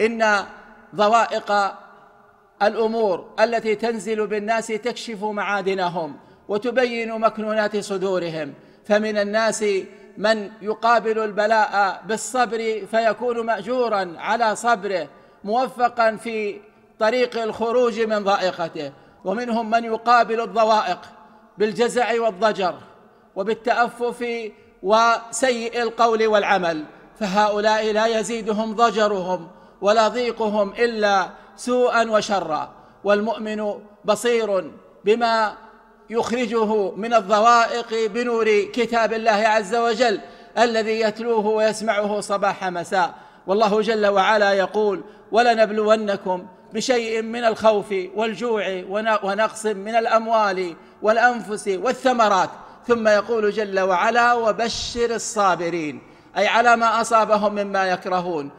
إن ضوائق الأمور التي تنزل بالناس تكشف معادنهم وتبين مكنونات صدورهم فمن الناس من يقابل البلاء بالصبر فيكون ماجورا على صبره موفقا في طريق الخروج من ضائقته ومنهم من يقابل الضوائق بالجزع والضجر وبالتأفف وسيء القول والعمل فهؤلاء لا يزيدهم ضجرهم ولا ضيقهم الا سوءا وشرا والمؤمن بصير بما يخرجه من الضوائق بنور كتاب الله عز وجل الذي يتلوه ويسمعه صباح مساء والله جل وعلا يقول ولنبلونكم بشيء من الخوف والجوع ونقص من الاموال والانفس والثمرات ثم يقول جل وعلا وبشر الصابرين اي على ما اصابهم مما يكرهون